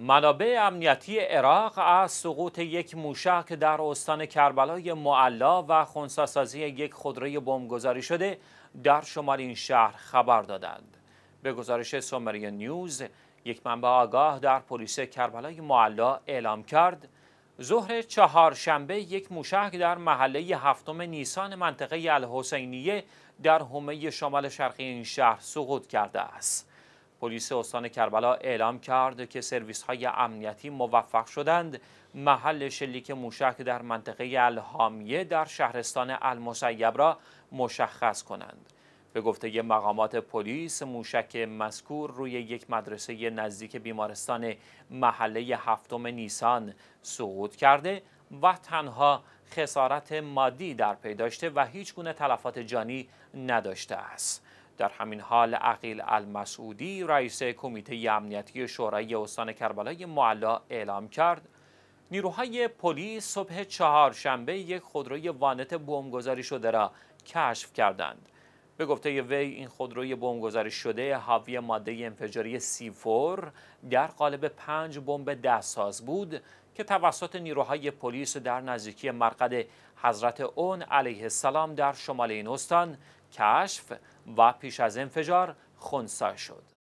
منابع امنیتی عراق از سقوط یک موشک در استان کربلای معلا و خونساسازی یک خودروی بمبگذاری شده در شمال این شهر خبر دادند. به گزارش سومری نیوز، یک منبع آگاه در پلیس کربلای معلا اعلام کرد ظهر چهارشنبه یک موشک در محله هفتم نیسان منطقه الحسینیه در حومه شمال شرقی این شهر سقوط کرده است. پلیس استان کربلا اعلام کرد که سرویس های امنیتی موفق شدند محل شلیک موشک در منطقه الهامیه در شهرستان المسیب را مشخص کنند. به گفته مقامات پلیس موشک مذکور روی یک مدرسه نزدیک بیمارستان محله هفتم نیسان سقوط کرده و تنها خسارت مادی در پی داشته و هیچ گونه تلفات جانی نداشته است. در همین حال عقیل المسعودی رئیس کمیته امنیتی شورای استان کربلای معلا اعلام کرد نیروهای پلیس صبح چهارشنبه یک خودروی وانت بمبگذاری شده را کشف کردند به گفته وی این خودروی بمبگذاری شده حاوی ماده انفجاری سیفور در قالب پنج بمب دستساز بود که توسط نیروهای پلیس در نزدیکی مرقد حضرت اون علیه السلام در شمال این استان کشف و پیش از انفجار خونسا شد